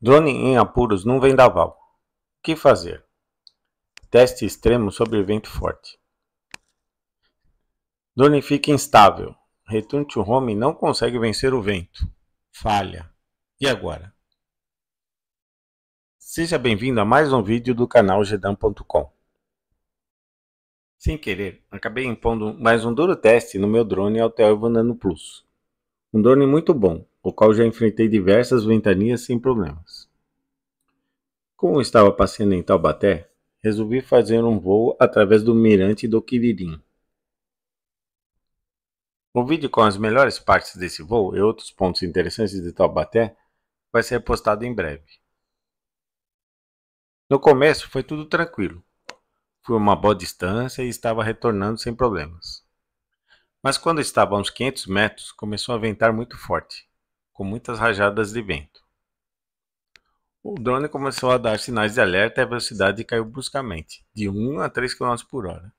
Drone em apuros num vendaval. O que fazer? Teste extremo sobre vento forte. Drone fica instável. Return to home não consegue vencer o vento. Falha. E agora? Seja bem-vindo a mais um vídeo do canal gedan.com. Sem querer, acabei impondo mais um duro teste no meu drone Altair Nano Plus. Um drone muito bom, o qual já enfrentei diversas ventanias sem problemas. Como estava passeando em Taubaté, resolvi fazer um voo através do mirante do Quiririm. O vídeo com as melhores partes desse voo e outros pontos interessantes de Taubaté vai ser postado em breve. No começo foi tudo tranquilo. Fui uma boa distância e estava retornando sem problemas. Mas quando estava a uns 500 metros, começou a ventar muito forte com muitas rajadas de vento. O drone começou a dar sinais de alerta e a velocidade caiu bruscamente, de 1 a 3 km por hora.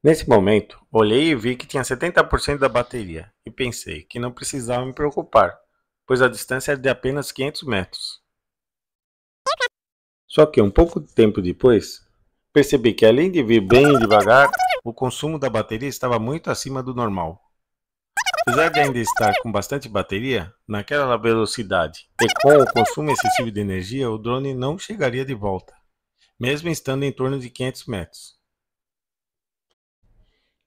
Nesse momento, olhei e vi que tinha 70% da bateria e pensei que não precisava me preocupar, pois a distância era é de apenas 500 metros. Só que um pouco de tempo depois, percebi que além de vir bem devagar, o consumo da bateria estava muito acima do normal, Apesar de ainda estar com bastante bateria, naquela velocidade e com o consumo excessivo de energia, o drone não chegaria de volta, mesmo estando em torno de 500 metros.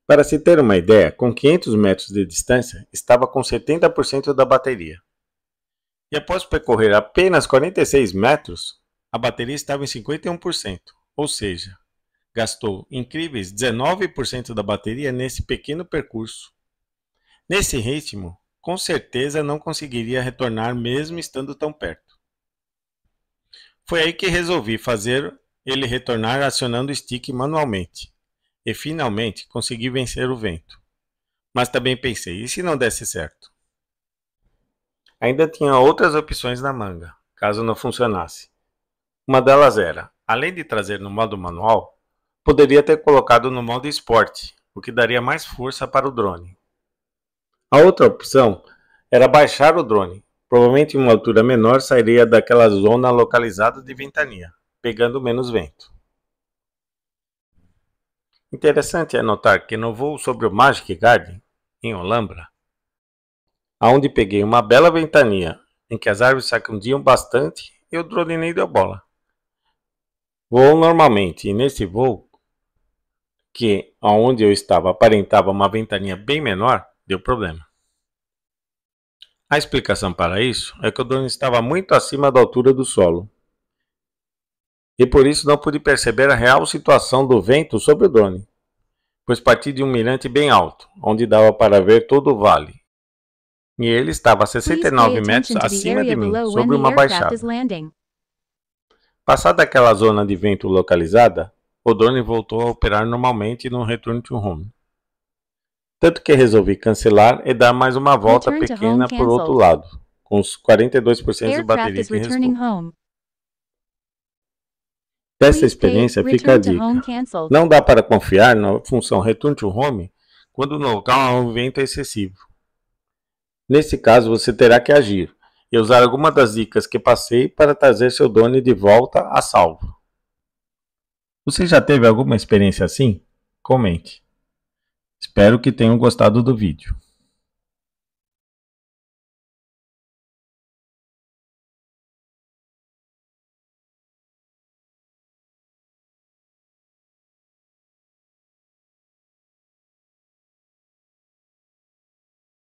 Para se ter uma ideia, com 500 metros de distância, estava com 70% da bateria. E após percorrer apenas 46 metros, a bateria estava em 51%, ou seja, gastou incríveis 19% da bateria nesse pequeno percurso. Nesse ritmo, com certeza não conseguiria retornar mesmo estando tão perto. Foi aí que resolvi fazer ele retornar acionando o stick manualmente. E finalmente consegui vencer o vento. Mas também pensei, e se não desse certo? Ainda tinha outras opções na manga, caso não funcionasse. Uma delas era, além de trazer no modo manual, poderia ter colocado no modo esporte, o que daria mais força para o drone. A outra opção era baixar o drone. Provavelmente em uma altura menor sairia daquela zona localizada de ventania, pegando menos vento. Interessante é notar que no voo sobre o Magic Garden, em Olambra, aonde peguei uma bela ventania em que as árvores sacudiam bastante e o drone nem deu bola. Voo normalmente e nesse voo, que aonde eu estava aparentava uma ventania bem menor, deu problema. A explicação para isso é que o dono estava muito acima da altura do solo. E por isso não pude perceber a real situação do vento sobre o drone, pois parti de um mirante bem alto, onde dava para ver todo o vale. E ele estava a 69 metros acima de mim, sobre uma baixada. Passada aquela zona de vento localizada, o drone voltou a operar normalmente no return to home. Tanto que resolvi cancelar e dar mais uma volta Return pequena por outro lado, com os 42% de bateria que restou. Dessa experiência fica a dica. Não dá para confiar na função Return to Home quando no local há é um vento excessivo. Nesse caso, você terá que agir e usar alguma das dicas que passei para trazer seu drone de volta a salvo. Você já teve alguma experiência assim? Comente. Espero que tenham gostado do vídeo.